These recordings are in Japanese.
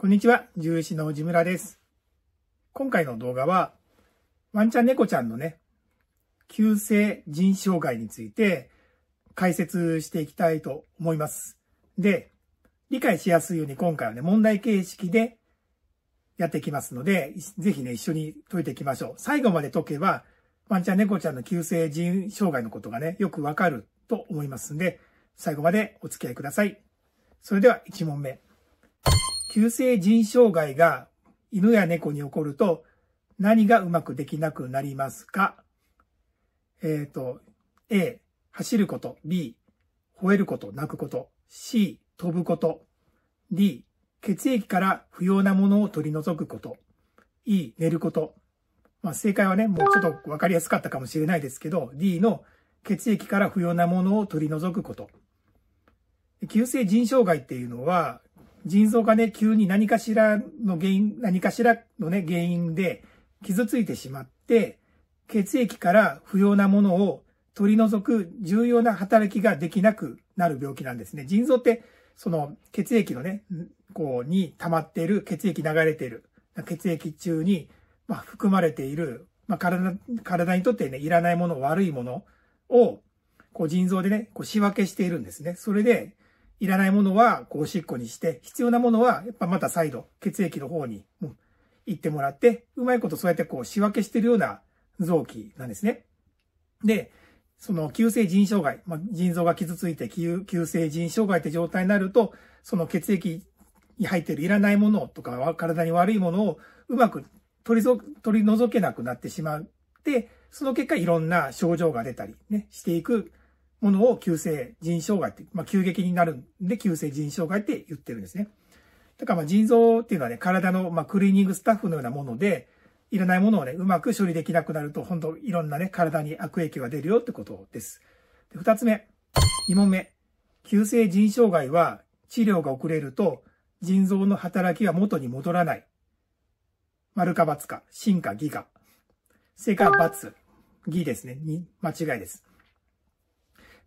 こんにちは、獣医師の地村です。今回の動画は、ワンちゃん猫ちゃんのね、急性腎障害について解説していきたいと思います。で、理解しやすいように今回はね、問題形式でやっていきますので、ぜひね、一緒に解いていきましょう。最後まで解けば、ワンちゃん猫ちゃんの急性腎障害のことがね、よくわかると思いますんで、最後までお付き合いください。それでは1問目。急性腎障害が犬や猫に起こると何がうまくできなくなりますかえっ、ー、と、A、走ること。B、吠えること、泣くこと。C、飛ぶこと。D、血液から不要なものを取り除くこと。E、寝ること。まあ、正解はね、もうちょっとわかりやすかったかもしれないですけど、D の血液から不要なものを取り除くこと。急性腎障害っていうのは、腎臓がね、急に何かしらの原因、何かしらのね、原因で傷ついてしまって、血液から不要なものを取り除く重要な働きができなくなる病気なんですね。腎臓って、その血液のね、こうに溜まっている、血液流れている、血液中に、まあ、含まれている、まあ、体、体にとってね、いらないもの、悪いものを、こう腎臓でね、こう仕分けしているんですね。それで、いらないものは、こう、おしっこにして、必要なものは、やっぱまた再度、血液の方に、うん、行ってもらって、うまいことそうやってこう、仕分けしてるような臓器なんですね。で、その急性腎障害、まあ、腎臓が傷ついて急性腎障害って状態になると、その血液に入っているいらないものとか、体に悪いものをうまく取り取り除けなくなってしまって、その結果いろんな症状が出たり、ね、していくものを急性腎障害って、まあ、急激になるんで急性腎障害って言ってるんですね。だからま腎臓っていうのはね、体のまあクリーニングスタッフのようなもので、いらないものをね、うまく処理できなくなると、本当いろんなね、体に悪影響が出るよってことです。で、二つ目。二問目。急性腎障害は治療が遅れると、腎臓の働きが元に戻らない。丸か×か、進か偽か。正解は×。偽ですね。に、間違いです。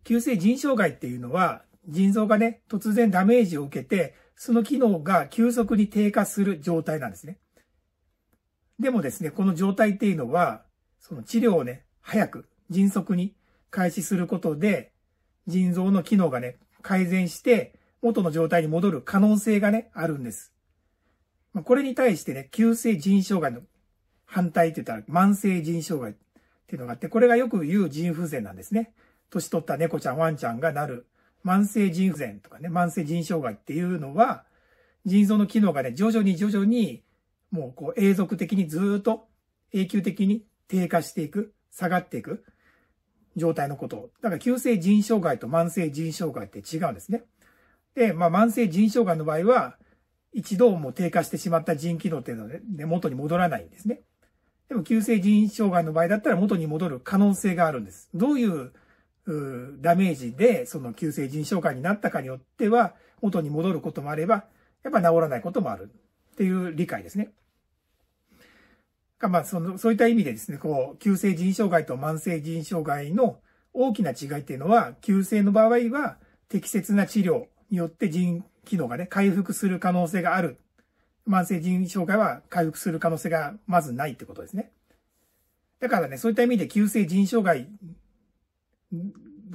急性腎障害っていうのは、腎臓がね、突然ダメージを受けて、その機能が急速に低下する状態なんですね。でもですね、この状態っていうのは、その治療をね、早く、迅速に開始することで、腎臓の機能がね、改善して、元の状態に戻る可能性がね、あるんです。これに対してね、急性腎障害の反対って言ったら、慢性腎障害っていうのがあって、これがよく言う腎不全なんですね。年取った猫ちゃん、ワンちゃんがなる、慢性腎不全とかね、慢性腎障害っていうのは、腎臓の機能がね、徐々に徐々に、もうこう永続的にずっと永久的に低下していく、下がっていく状態のこと。だから急性腎障害と慢性腎障害って違うんですね。で、まあ慢性腎障害の場合は、一度も低下してしまった腎機能っていうのはね、元に戻らないんですね。でも急性腎障害の場合だったら元に戻る可能性があるんです。どういうダメージで、その急性腎障害になったかによっては、元に戻ることもあれば、やっぱ治らないこともあるっていう理解ですね。まあ、その、そういった意味でですね、こう、急性腎障害と慢性腎障害の大きな違いっていうのは、急性の場合は、適切な治療によって腎機能がね、回復する可能性がある。慢性腎障害は回復する可能性がまずないってことですね。だからね、そういった意味で急性腎障害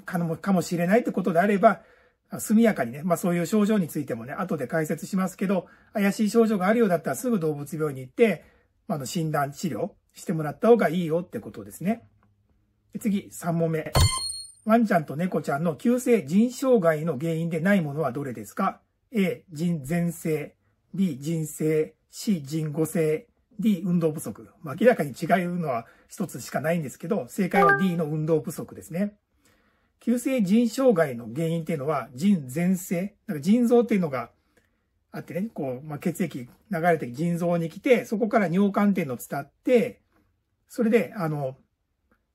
かも、かもしれないってことであれば、速やかにね、まあそういう症状についてもね、後で解説しますけど、怪しい症状があるようだったらすぐ動物病院に行って、あの診断、治療してもらった方がいいよってことですね。次、3問目。ワンちゃんと猫ちゃんの急性腎障害の原因でないものはどれですか ?A、腎前性、B、腎性、C、腎誤性、D、運動不足。まあ、明らかに違うのは一つしかないんですけど、正解は D の運動不足ですね。急性腎障害の原因っていうのは、腎前性、なんか腎臓っていうのがあってね、こう、まあ、血液流れて腎臓に来て、そこから尿管っていうのを伝って、それで、あの、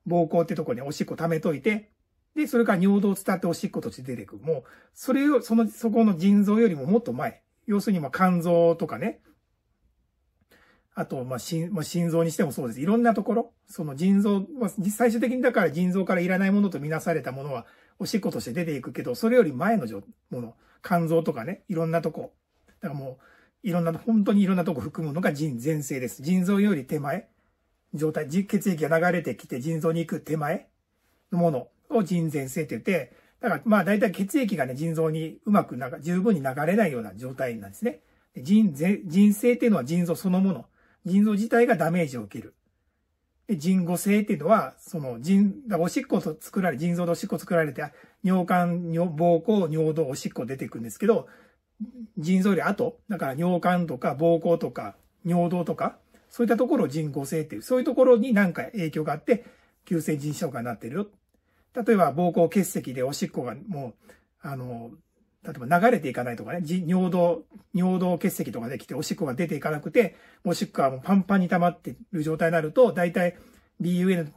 膀胱ってとこにおしっこ溜めといて、で、それから尿道を伝っておしっことして出てくる。もう、それを、その、そこの腎臓よりももっと前。要するに、まあ、肝臓とかね、あと、まあ、心、まあ、心臓にしてもそうです。いろんなところ、その腎臓、まあ、最終的にだから腎臓からいらないものとみなされたものは、おしっことして出ていくけど、それより前のもの、肝臓とかね、いろんなとこ。だからもう、いろんな、本当にいろんなとこ含むのが腎前世です。腎臓より手前、状態、血液が流れてきて腎臓に行く手前のものを腎前世って言って、だからまあ大体血液がね、腎臓にうまく十分に流れないような状態なんですね。腎前、腎性っていうのは腎臓そのもの。腎臓自体がダメージを受ける。で、腎誤性っていうのは、その腎、おしっこと作られ、腎臓でおしっこ作られて、尿管、尿、膀胱、尿道、おしっこ出てくるんですけど、腎臓より後、だから尿管とか膀胱とか尿道とか、そういったところを腎誤性っていう、そういうところに何か影響があって、急性腎障害になってるよ。例えば、膀胱結石でおしっこがもう、あの、例えば流れていかないとかね、尿道、尿道結石とかできて、おしっこが出ていかなくて、おしっこはもうパンパンに溜まっている状態になると、大体 BUN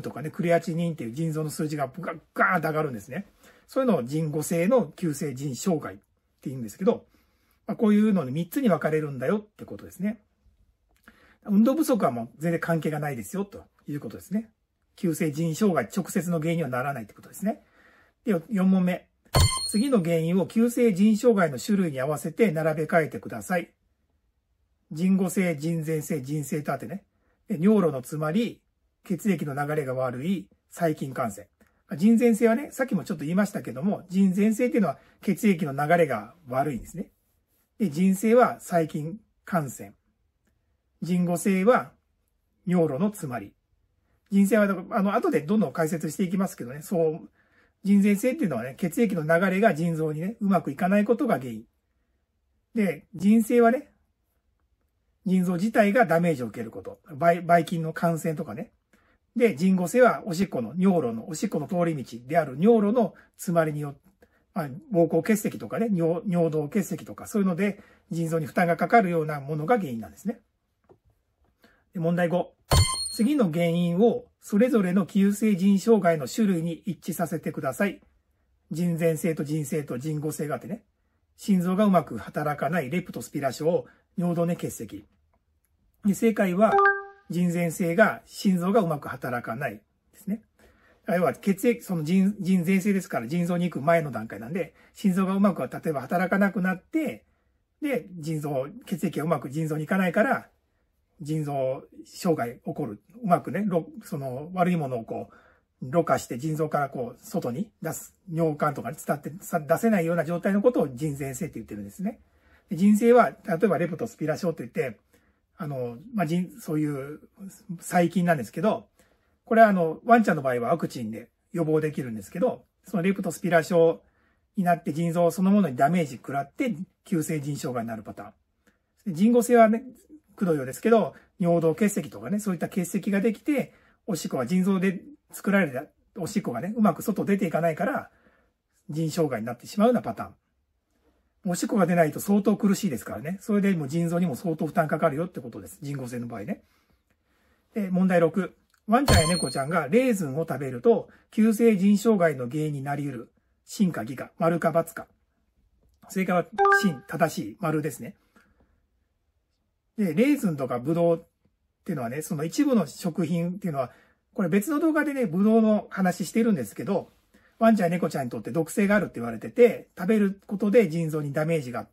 とかね、クレアチニンっていう腎臓の数字がガッガーンと上がるんですね。そういうのを腎誤性の急性腎障害って言うんですけど、まあ、こういうのに3つに分かれるんだよってことですね。運動不足はもう全然関係がないですよということですね。急性腎障害直接の原因にはならないってことですね。で、4問目。次の原因を急性腎障害の種類に合わせて並べ替えてください。腎後性、腎前性、腎性とあってね。尿路の詰まり、血液の流れが悪い、細菌感染。腎前性はね、さっきもちょっと言いましたけども、腎前性っていうのは血液の流れが悪いんですね。で、腎性は細菌感染。腎後性は尿路の詰まり。腎性は、あの、後でどんどん解説していきますけどね、そう、腎前性っていうのはね、血液の流れが腎臓にね、うまくいかないことが原因。で、腎性はね、腎臓自体がダメージを受けること。ばいばい菌の感染とかね。で、腎後性はおしっこの、尿路の、おしっこの通り道である尿路の詰まりによって、まあ、膀胱結石とかね尿、尿道結石とか、そういうので腎臓に負担がかかるようなものが原因なんですね。問題5。次の原因をそれぞれの急性腎障害の種類に一致させてください。腎前性と腎性と腎後性があってね、心臓がうまく働かないレプトスピラ症、尿道ね血石。で正解は、腎前性が心臓がうまく働かないですね。要は血液、その腎、腎前性ですから腎臓に行く前の段階なんで、心臓がうまく、例えば働かなくなって、で、腎臓、血液がうまく腎臓に行かないから、腎臓障害起こる。うまくね、その悪いものをこう、ろ過して腎臓からこう、外に出す、尿管とかに伝って出せないような状態のことを腎前性って言ってるんですね。腎性は、例えばレプトスピラ症って言って、あの、まあ、そういう細菌なんですけど、これはあの、ワンちゃんの場合はワクチンで予防できるんですけど、そのレプトスピラ症になって腎臓そのものにダメージ食らって急性腎障害になるパターン。人後性はね、くどいようですけど、尿道結石とかね、そういった結石ができて、おしっこが腎臓で作られたおしっこがね、うまく外出ていかないから、腎障害になってしまうようなパターン。おしっこが出ないと相当苦しいですからね。それでもう腎臓にも相当負担かかるよってことです。人工性の場合ね。で、問題6。ワンちゃんや猫ちゃんがレーズンを食べると、急性腎障害の原因になり得る。真か偽か、丸か×か。正解は、真、正しい、丸ですね。で、レーズンとかブドウっていうのはね、その一部の食品っていうのは、これ別の動画でね、ブドウの話してるんですけど、ワンちゃん猫ちゃんにとって毒性があるって言われてて、食べることで腎臓にダメージが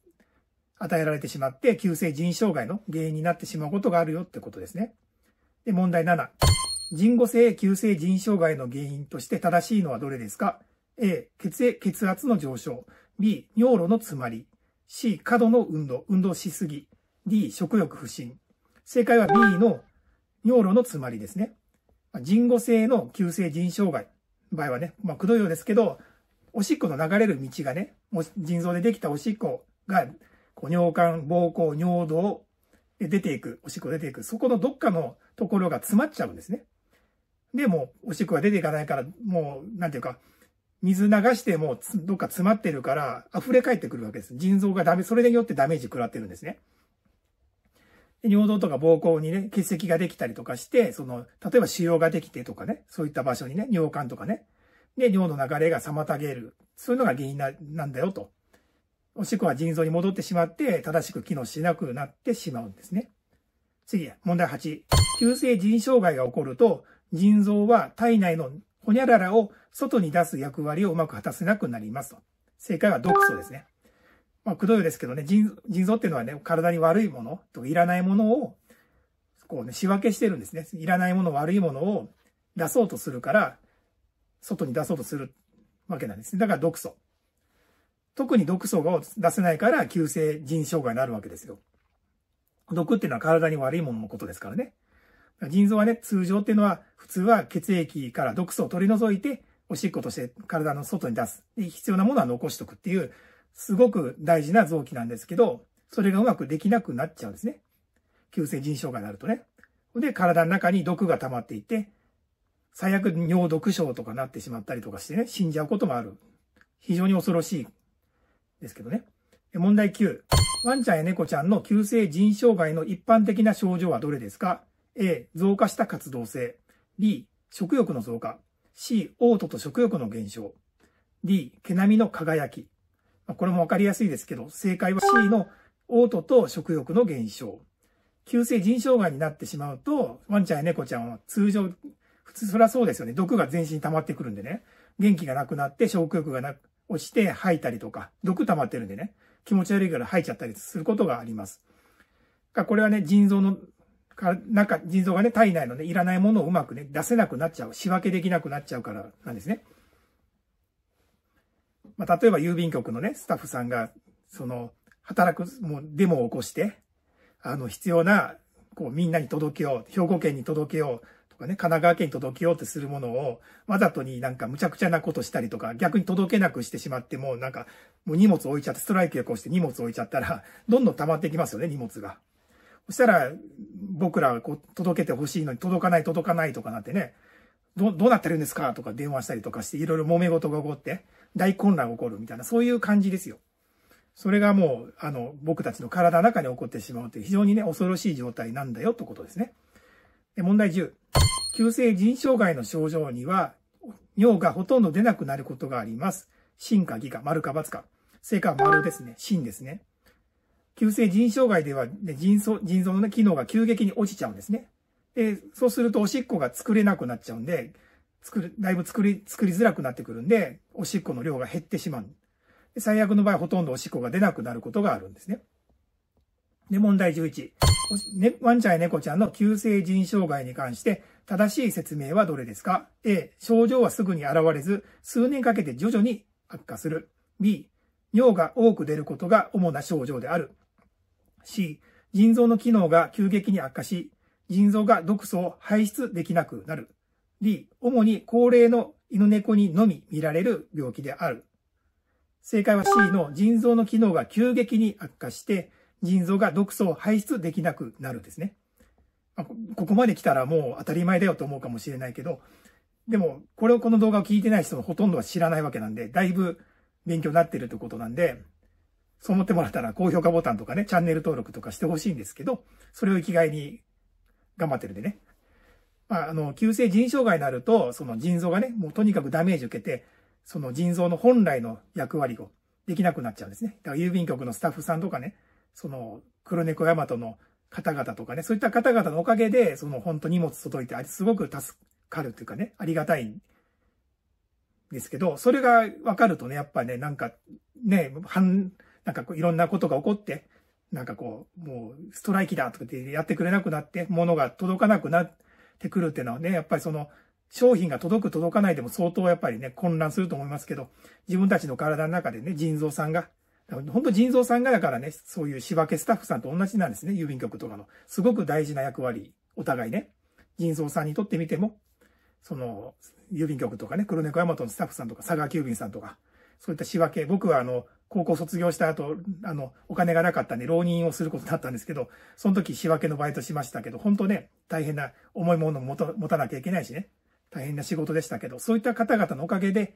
与えられてしまって、急性腎障害の原因になってしまうことがあるよってことですね。で、問題7。腎誤性急性腎障害の原因として正しいのはどれですか ?A、血液、血圧の上昇。B、尿路の詰まり。C、過度の運動、運動しすぎ。D、食欲不振。正解は B の尿路の詰まりですね。人語性の急性腎障害。場合はね、まあ、くどいようですけど、おしっこの流れる道がね、も腎臓でできたおしっこが、こう尿管、膀胱、尿道で出ていく、おしっこ出ていく、そこのどっかのところが詰まっちゃうんですね。で、もう、おしっこが出ていかないから、もう、なんていうか、水流しても、どっか詰まってるから、溢れ返ってくるわけです。腎臓がダメ、それによってダメージ食らってるんですね。尿道とか膀胱にね、血石ができたりとかして、その、例えば腫瘍ができてとかね、そういった場所にね、尿管とかね、で、尿の流れが妨げる。そういうのが原因ななんだよと。おしっこは腎臓に戻ってしまって、正しく機能しなくなってしまうんですね。次、問題8。急性腎障害が起こると、腎臓は体内のほにゃららを外に出す役割をうまく果たせなくなりますと。正解は毒素ですね。まあ、くどいですけどね、腎臓っていうのはね、体に悪いものといらないものを、こうね、仕分けしてるんですね。いらないもの、悪いものを出そうとするから、外に出そうとするわけなんですね。だから毒素。特に毒素が出せないから急性腎障害になるわけですよ。毒っていうのは体に悪いもののことですからね。腎臓はね、通常っていうのは、普通は血液から毒素を取り除いて、おしっことして体の外に出す。必要なものは残しとくっていうすごく大事な臓器なんですけど、それがうまくできなくなっちゃうんですね。急性腎障害になるとね。で、体の中に毒が溜まっていて、最悪尿毒症とかなってしまったりとかしてね、死んじゃうこともある。非常に恐ろしいですけどね。問題9。ワンちゃんや猫ちゃんの急性腎障害の一般的な症状はどれですか ?A、増加した活動性。B、食欲の増加。C、嘔吐と食欲の減少。D、毛並みの輝き。これもわかりやすいですけど、正解は C の嘔吐と食欲の減少。急性腎障害になってしまうと、ワンちゃんや猫ちゃんは通常、普通、そりゃそうですよね。毒が全身に溜まってくるんでね。元気がなくなって食欲がな落ちて吐いたりとか、毒溜まってるんでね。気持ち悪いから吐いちゃったりすることがあります。これはね、腎臓の、中、腎臓がね、体内のね、いらないものをうまくね、出せなくなっちゃう。仕分けできなくなっちゃうからなんですね。まあ、例えば郵便局のね、スタッフさんが、その、働く、もうデモを起こして、あの、必要な、こう、みんなに届けよう、兵庫県に届けようとかね、神奈川県に届けようってするものを、わざとになんか無茶苦茶なことしたりとか、逆に届けなくしてしまって、もうなんか、もう荷物置いちゃって、ストライキを起こして荷物置いちゃったら、どんどん溜まってきますよね、荷物が。そしたら、僕らこう届けてほしいのに届かない届かないとかなってね、ど、どうなってるんですかとか電話したりとかして、いろいろ揉め事が起こって、大混乱が起こるみたいな、そういう感じですよ。それがもう、あの、僕たちの体の中に起こってしまうという非常にね、恐ろしい状態なんだよということですね。で問題10。急性腎障害の症状には、尿がほとんど出なくなることがあります。真か偽か、丸か罰か。正解は丸ですね。真ですね。急性腎障害では、ね、腎臓、腎臓の、ね、機能が急激に落ちちゃうんですね。で、そうするとおしっこが作れなくなっちゃうんで、作る、だいぶ作り、作りづらくなってくるんで、おしっこの量が減ってしまう。最悪の場合、ほとんどおしっこが出なくなることがあるんですね。で、問題11。ね、ワンちゃんや猫ちゃんの急性腎障害に関して正しい説明はどれですか ?A、症状はすぐに現れず、数年かけて徐々に悪化する。B、尿が多く出ることが主な症状である。C、腎臓の機能が急激に悪化し、腎臓が毒素を排出できなくなる。D、主に高齢の犬猫にのみ見られる病気である。正解は C の腎臓の機能が急激に悪化して、腎臓が毒素を排出できなくなるんですね。ここまで来たらもう当たり前だよと思うかもしれないけど、でも、これをこの動画を聞いてない人のほとんどは知らないわけなんで、だいぶ勉強になってるってことなんで、そう思ってもらったら高評価ボタンとかね、チャンネル登録とかしてほしいんですけど、それを生きがいに頑張ってるんでね。まあ、あの、急性腎障害になると、その腎臓がね、もうとにかくダメージ受けて、その腎臓の本来の役割をできなくなっちゃうんですね。だから郵便局のスタッフさんとかね、その黒猫ヤマトの方々とかね、そういった方々のおかげで、その本当荷物届いて、あれすごく助かるというかね、ありがたいんですけど、それが分かるとね、やっぱね、なんか、ね、はん、なんかこういろんなことが起こって、なんかこう、もうストライキだとかってやってくれなくなって、物が届かなくなって、てくるっていうのはね、やっぱりその、商品が届く届かないでも相当やっぱりね、混乱すると思いますけど、自分たちの体の中でね、腎臓さんが、本当腎臓さんがだからね、そういう仕分けスタッフさんと同じなんですね、郵便局とかの。すごく大事な役割、お互いね。腎臓さんにとってみても、その、郵便局とかね、黒猫ヤマトのスタッフさんとか、佐川急便さんとか、そういった仕分け、僕はあの、高校卒業した後、あの、お金がなかったんで浪人をすることになったんですけど、その時仕分けのバイトしましたけど、本当ね、大変な重いものも持たなきゃいけないしね、大変な仕事でしたけど、そういった方々のおかげで、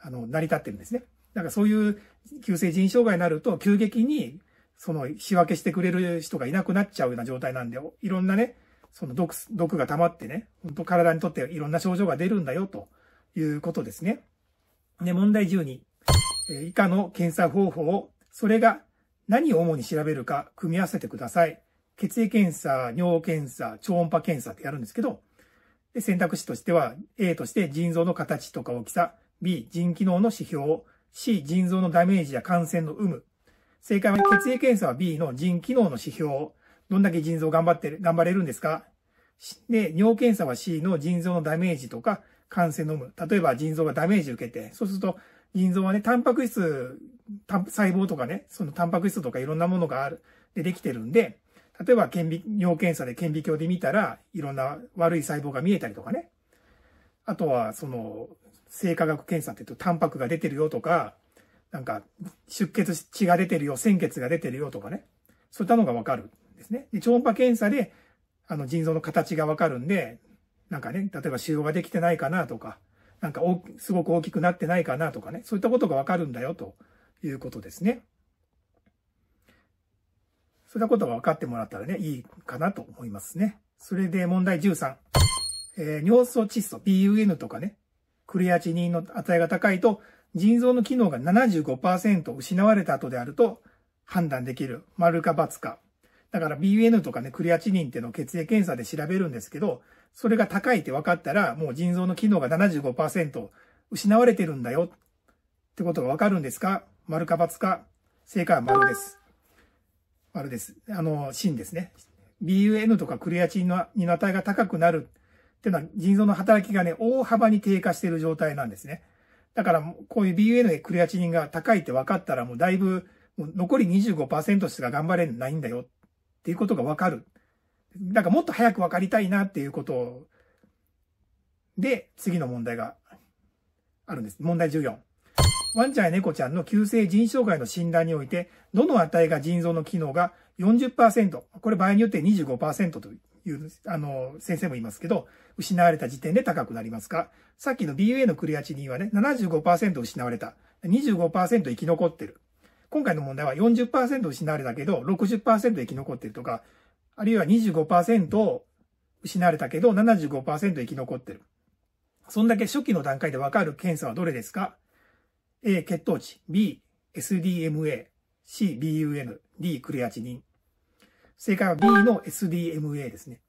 あの、成り立ってるんですね。だからそういう急性腎障害になると、急激に、その仕分けしてくれる人がいなくなっちゃうような状態なんで、いろんなね、その毒、毒が溜まってね、本当体にとっていろんな症状が出るんだよ、ということですね。で、問題12。以下の検査方法を、それが何を主に調べるか組み合わせてください。血液検査、尿検査、超音波検査ってやるんですけど、で選択肢としては、A として腎臓の形とか大きさ、B、腎機能の指標、C、腎臓のダメージや感染の有無。正解は血液検査は B の腎機能の指標。どんだけ腎臓頑張ってる、頑張れるんですかで、尿検査は C の腎臓のダメージとか感染の有無。例えば腎臓がダメージ受けて、そうすると腎臓はね、タンパク質、細胞とかね、そのタンパク質とかいろんなものがある、でできてるんで、例えば顕微尿検査で顕微鏡で見たら、いろんな悪い細胞が見えたりとかね。あとは、その、生化学検査って言うと、タンパクが出てるよとか、なんか、出血血が出てるよ、鮮血が出てるよとかね。そういったのがわかるんですね。で、超音波検査で、あの、腎臓の形がわかるんで、なんかね、例えば腫瘍ができてないかなとか、なんかすごく大きくなってないかなとかね、そういったことがわかるんだよということですね。そういったことが分かってもらったらね、いいかなと思いますね。それで問題13。えー、尿素窒素 PUN とかね、クレアチニンの値が高いと、腎臓の機能が75%失われた後であると判断できる。丸か×か。だから BUN とかね、クレアチニンっていうのを血液検査で調べるんですけど、それが高いって分かったら、もう腎臓の機能が75%失われてるんだよってことが分かるんですか丸か×か正解は丸です。丸です。あの、芯ですね。BUN とかクレアチンのの値が高くなるっていうのは腎臓の働きがね、大幅に低下している状態なんですね。だから、こういう BUN でクレアチンが高いって分かったら、もうだいぶ、残り25%しか頑張れないんだよっていうことが分かる。なんかもっと早く分かりたいなっていうことを、で、次の問題があるんです。問題14。ワンちゃんや猫ちゃんの急性腎障害の診断において、どの値が腎臓の機能が40%、これ場合によって25%という、あの、先生も言いますけど、失われた時点で高くなりますかさっきの BUA のクレアチニンはね、75%失われた。25%生き残ってる。今回の問題は40%失われたけど、60%生き残ってるとか、あるいは25%失われたけど75%生き残ってる。そんだけ初期の段階でわかる検査はどれですか ?A、血糖値、B、SDMA、C、BUN、D、クレアチニン。正解は B の SDMA ですね。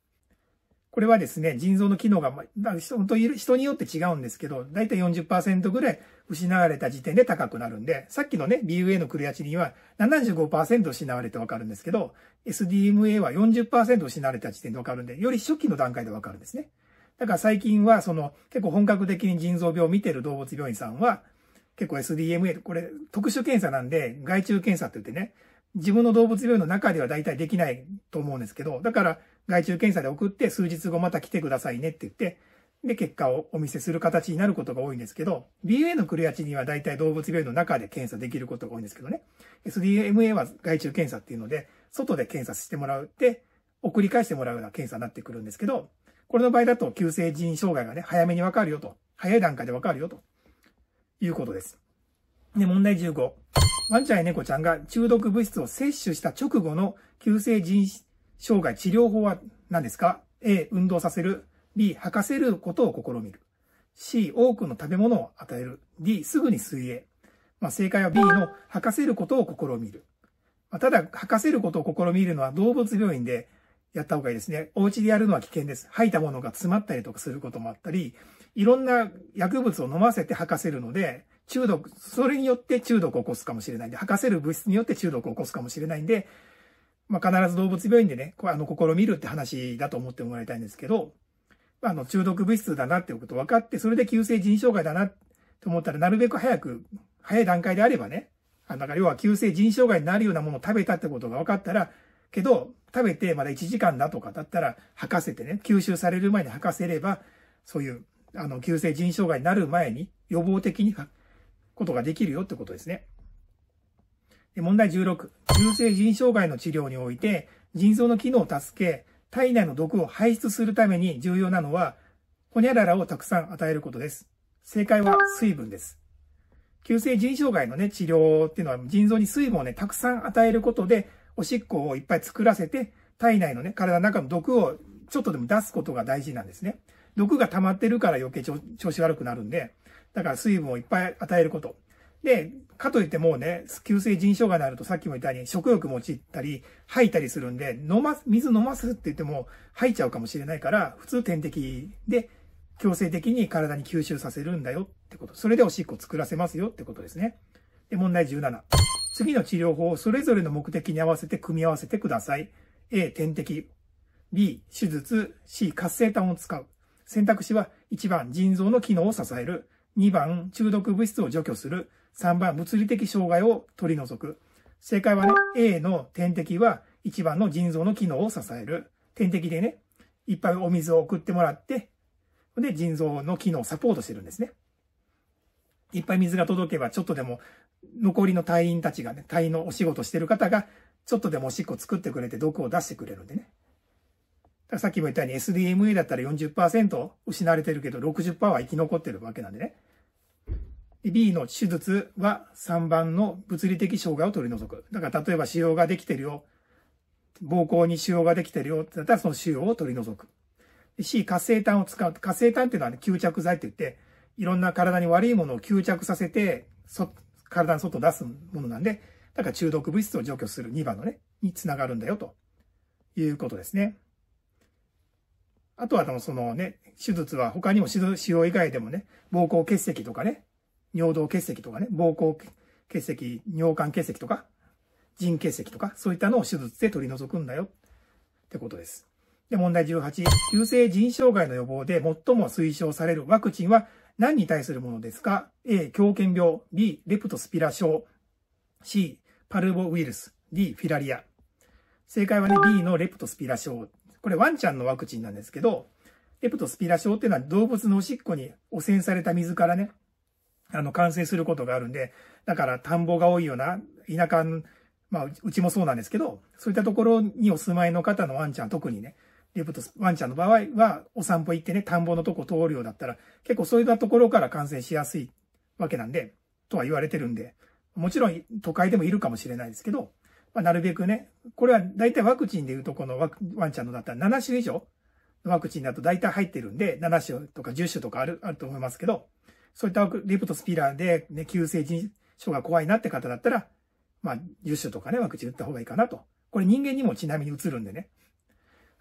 これはですね、腎臓の機能が、まあ、人と人によって違うんですけど、だいたい40%ぐらい失われた時点で高くなるんで、さっきのね、BUA のクレアチリンは75%失われてわかるんですけど、SDMA は40%失われた時点でわかるんで、より初期の段階でわかるんですね。だから最近は、その、結構本格的に腎臓病を見てる動物病院さんは、結構 SDMA、これ特殊検査なんで、外注検査って言ってね、自分の動物病院の中では大体できないと思うんですけど、だから、外注検査で送って数日後また来てくださいねって言って、で、結果をお見せする形になることが多いんですけど、BA のクレアチニンは大体動物病院の中で検査できることが多いんですけどね。SDMA は外注検査っていうので、外で検査してもらうって、送り返してもらうような検査になってくるんですけど、これの場合だと急性腎障害がね、早めにわかるよと。早い段階でわかるよと。いうことです。で、問題15。ワンちゃんや猫ちゃんが中毒物質を摂取した直後の急性腎生涯治療法は何ですか ?A、運動させる。B、吐かせることを試みる。C、多くの食べ物を与える。D、すぐに水泳。まあ、正解は B の吐かせることを試みる。まあ、ただ、吐かせることを試みるのは動物病院でやった方がいいですね。お家でやるのは危険です。吐いたものが詰まったりとかすることもあったり、いろんな薬物を飲ませて吐かせるので、中毒、それによって中毒を起こすかもしれないんで、吐かせる物質によって中毒を起こすかもしれないんで、まあ、必ず動物病院でね、あの、試みるって話だと思ってもらいたいんですけど、まあ、あの、中毒物質だなっていうこと分かって、それで急性腎障害だなと思ったら、なるべく早く、早い段階であればね、あだから要は急性腎障害になるようなものを食べたってことが分かったら、けど、食べてまだ1時間だとかだったら、吐かせてね、吸収される前に吐かせれば、そういう、あの、急性腎障害になる前に、予防的にことができるよってことですね。問題16、急性腎障害の治療において、腎臓の機能を助け、体内の毒を排出するために重要なのは、ホニャララをたくさん与えることです。正解は水分です。急性腎障害のね、治療っていうのは腎臓に水分をね、たくさん与えることで、おしっこをいっぱい作らせて、体内のね、体の中の毒をちょっとでも出すことが大事なんですね。毒が溜まってるから余計調子悪くなるんで、だから水分をいっぱい与えること。で、かといってもうね、急性腎障害になるとさっきも言ったように食欲も陥ったり、吐いたりするんで、飲ます、水飲ますって言っても吐いちゃうかもしれないから、普通点滴で強制的に体に吸収させるんだよってこと。それでおしっこ作らせますよってことですね。で、問題17。次の治療法をそれぞれの目的に合わせて組み合わせてください。A、点滴。B、手術。C、活性炭を使う。選択肢は1番、腎臓の機能を支える。2番、中毒物質を除去する。3番、物理的障害を取り除く。正解はね、A の点滴は1番の腎臓の機能を支える。点滴でね、いっぱいお水を送ってもらって、で、腎臓の機能をサポートしてるんですね。いっぱい水が届けば、ちょっとでも、残りの隊員たちがね、隊員のお仕事してる方が、ちょっとでもおしっこ作ってくれて毒を出してくれるんでね。さっきも言ったように SDMA だったら40%失われてるけど60%は生き残ってるわけなんでね。B の手術は3番の物理的障害を取り除く。だから例えば腫瘍ができてるよ。膀胱に腫瘍ができてるよなったらその腫瘍を取り除く。C、活性炭を使う。活性炭っていうのは、ね、吸着剤って言って、いろんな体に悪いものを吸着させて、そ体の外出すものなんで、だから中毒物質を除去する2番のね、につながるんだよということですね。あとはそのね、手術は他にも使用以外でもね、膀胱結石とかね、尿道結石とかね、膀胱結石、尿管結石とか、腎結石とか、そういったのを手術で取り除くんだよってことです。で、問題18。急性腎障害の予防で最も推奨されるワクチンは何に対するものですか ?A、狂犬病。B、レプトスピラ症。C、パルボウイルス。D、フィラリア。正解はね、B のレプトスピラ症これワンちゃんのワクチンなんですけど、レプトスピラ症っていうのは動物のおしっこに汚染された水からね、あの、感染することがあるんで、だから田んぼが多いような田舎、まあ、うちもそうなんですけど、そういったところにお住まいの方のワンちゃん、特にね、レプトス、ワンちゃんの場合は、お散歩行ってね、田んぼのとこ通るようだったら、結構そういったところから感染しやすいわけなんで、とは言われてるんで、もちろん都会でもいるかもしれないですけど、まあ、なるべくね、これは大体ワクチンでいうとこのワンちゃんのだったら7種以上のワクチンだと大体入ってるんで、7種とか10種とかある、あると思いますけど、そういったリプトスピラーで、ね、急性腎症が怖いなって方だったら、まあ、10種とかね、ワクチン打った方がいいかなと。これ人間にもちなみに移るんでね。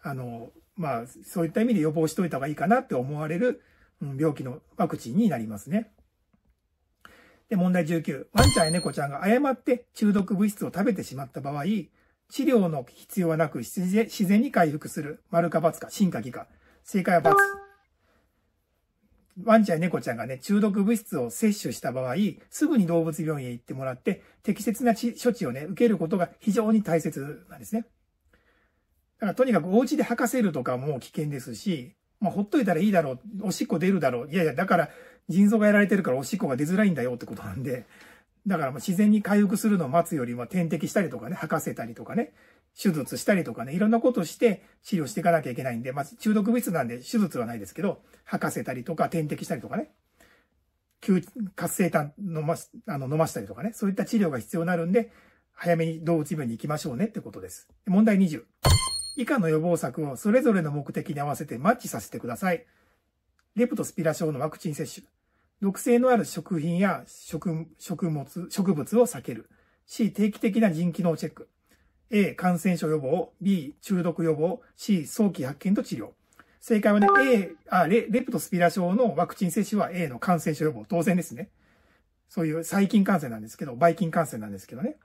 あの、まあ、そういった意味で予防しといた方がいいかなって思われる、うん、病気のワクチンになりますね。で、問題19。ワンちゃんや猫ちゃんが誤って中毒物質を食べてしまった場合、治療の必要はなく自然自然に回復する。丸か×か、進化期か。正解は×。ワンちゃんや猫ちゃんがね、中毒物質を摂取した場合、すぐに動物病院へ行ってもらって、適切な処置をね、受けることが非常に大切なんですね。だからとにかくお家で吐かせるとかも危険ですし、まあ、ほっといたらいいだろう、おしっこ出るだろう、いやいや、だから腎臓がやられてるからおしっこが出づらいんだよってことなんで、だからまあ自然に回復するのを待つよりも点滴したりとかね、吐かせたりとかね、手術したりとかね、いろんなことして治療していかなきゃいけないんで、まあ中毒物質なんで手術はないですけど、吐かせたりとか点滴したりとかね、活性炭飲まし、あの飲ましたりとかね、そういった治療が必要になるんで、早めに動物病院に行きましょうねってことです。問題20。以下の予防策をそれぞれの目的に合わせてマッチさせてください。レプトスピラ症のワクチン接種。毒性のある食品や食食物植物を避ける。C、定期的な腎機能チェック。A、感染症予防。B、中毒予防。C、早期発見と治療。正解はね、A、あ、レレプトスピラ症のワクチン接種は A の感染症予防。当然ですね。そういう細菌感染なんですけど、ばい菌感染なんですけどね。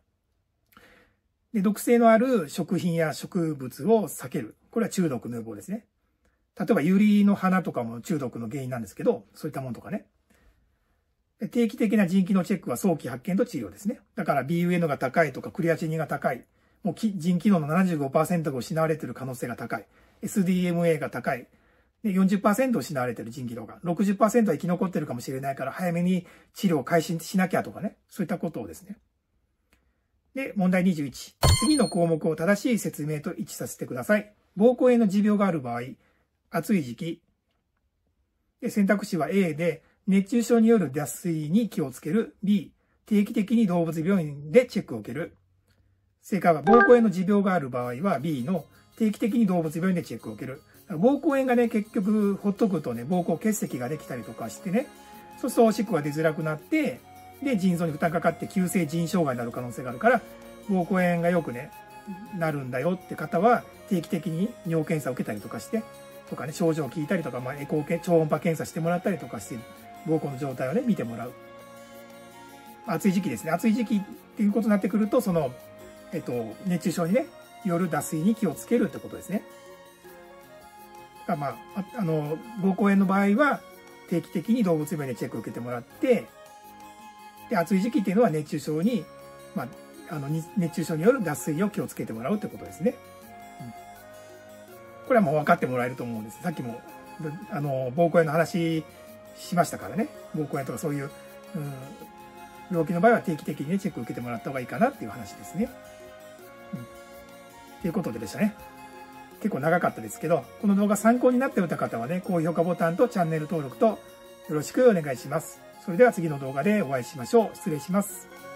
で、毒性のある食品や植物を避ける。これは中毒の予防ですね。例えば、ユリの花とかも中毒の原因なんですけど、そういったものとかね。定期的な腎機能チェックは早期発見と治療ですね。だから BUN が高いとかクリアチニンが高い。もう腎機能の75%が失われている可能性が高い。SDMA が高い。で40%失われている腎機能が。60%は生き残ってるかもしれないから早めに治療を開始しなきゃとかね。そういったことをですね。で、問題21。次の項目を正しい説明と一致させてください。膀胱炎の持病がある場合、暑い時期。で選択肢は A で、熱中症による脱水に気をつける。B、定期的に動物病院でチェックを受ける。正解は、膀胱炎の持病がある場合は B の定期的に動物病院でチェックを受ける。膀胱炎がね、結局、ほっとくとね、膀胱結石ができたりとかしてね、そうするとおしっこが出づらくなって、で、腎臓に負担かかって急性腎障害になる可能性があるから、膀胱炎がよくね、なるんだよって方は、定期的に尿検査を受けたりとかして、とかね、症状を聞いたりとか、まあ、エコー、超音波検査してもらったりとかして、膀胱の状態をね、見てもらう。暑い時期ですね。暑い時期っていうことになってくると、その、えっと、熱中症にね、よる脱水に気をつけるってことですね。がまあ、あの、膀胱炎の場合は、定期的に動物病院でチェックを受けてもらって、で、暑い時期っていうのは熱中症に、まあ、あの、熱中症による脱水を気をつけてもらうってことですね。うん、これはもう分かってもらえると思うんです。さっきも、あの、膀胱炎の話しましたからね膀胱炎とかそういう、うん、病気の場合は定期的に、ね、チェックを受けてもらった方がいいかなっていう話ですね。うん、ということででしたね。結構長かったですけど、この動画参考になっておいた方はね、高評価ボタンとチャンネル登録とよろしくお願いします。それでは次の動画でお会いしましょう。失礼します。